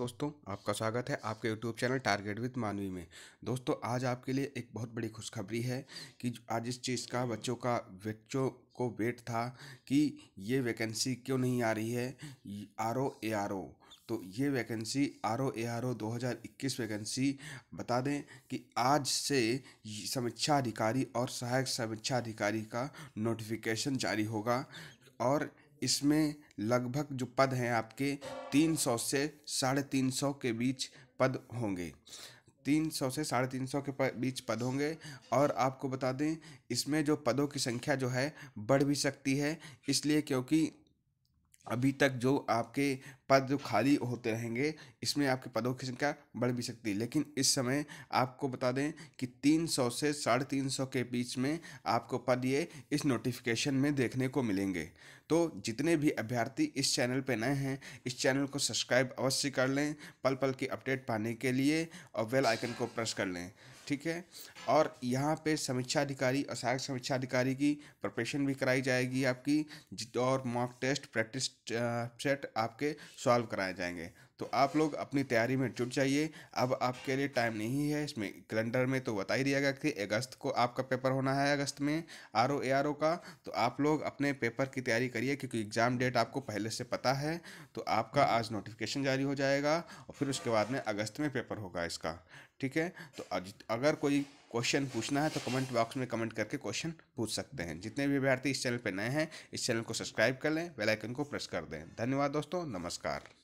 दोस्तों आपका स्वागत है आपके यूट्यूब चैनल टारगेट विद मानवी में दोस्तों आज आपके लिए एक बहुत बड़ी खुशखबरी है कि आज इस चीज़ का बच्चों का बच्चों को वेट था कि ये वैकेंसी क्यों नहीं आ रही है are O A R O तो ये vacancy R O A R O दो हज़ार इक्कीस वैकेंसी बता दें कि आज से समीक्षा अधिकारी और सहायक समीक्षा अधिकारी का नोटिफिकेशन जारी होगा और इसमें लगभग जो पद हैं आपके तीन सौ से साढ़े तीन सौ के बीच पद होंगे तीन सौ से साढ़े तीन सौ के बीच पद होंगे और आपको बता दें इसमें जो पदों की संख्या जो है बढ़ भी सकती है इसलिए क्योंकि अभी तक जो आपके पद जो खाली होते रहेंगे इसमें आपके पदों की संख्या बढ़ भी सकती है लेकिन इस समय आपको बता दें कि 300 से साढ़े तीन सौ के बीच में आपको पद ये इस नोटिफिकेशन में देखने को मिलेंगे तो जितने भी अभ्यर्थी इस चैनल पर नए हैं इस चैनल को सब्सक्राइब अवश्य कर लें पल पल की अपडेट पाने के लिए और बेल आइकन को प्रेस कर लें ठीक है और यहाँ पे समीक्षा अधिकारी और सहायक समीक्षा अधिकारी की प्रिपरेशन भी कराई जाएगी आपकी और मॉक टेस्ट प्रैक्टिस सेट आपके सॉल्व कराए जाएंगे तो आप लोग अपनी तैयारी में जुट जाइए अब आपके लिए टाइम नहीं है इसमें कैलेंडर में तो बता ही दिया गया कि अगस्त को आपका पेपर होना है अगस्त में आर ओ ए आर ओ का तो आप लोग अपने पेपर की तैयारी करिए क्योंकि एग्ज़ाम डेट आपको पहले से पता है तो आपका आज नोटिफिकेशन जारी हो जाएगा और फिर उसके बाद में अगस्त में पेपर होगा इसका ठीक है तो अगर कोई क्वेश्चन पूछना है तो कमेंट बॉक्स में कमेंट करके क्वेश्चन पूछ सकते हैं जितने भी विद्यार्थी इस चैनल पर नए हैं इस चैनल को सब्सक्राइब कर लें बेलाइकन को प्रेस कर दें धन्यवाद दोस्तों नमस्कार